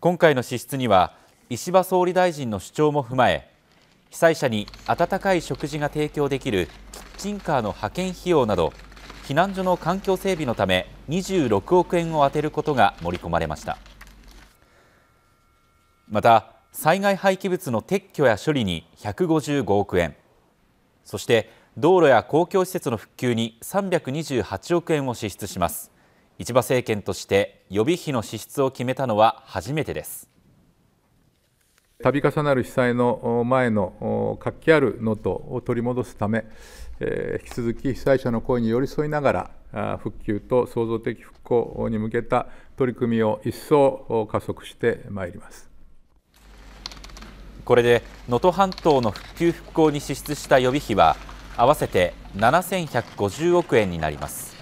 今回の支出には石破総理大臣の主張も踏まえ被災者に温かい食事が提供できるキッチンカーの派遣費用など避難所の環境整備のため26億円を充てることが盛り込まれましたまた災害廃棄物の撤去や処理に155億円そして道路や公共施設の復旧に328億円を支出します市場政権として予備費の支出を決めたのは初めてです。度重なる被災の前の活気ある能登を取り戻すため、え引き続き被災者の声に寄り添いながら、復旧と創造的復興に向けた取り組みを一層加速してまいりますこれで能登半島の復旧・復興に支出した予備費は、合わせて7150億円になります。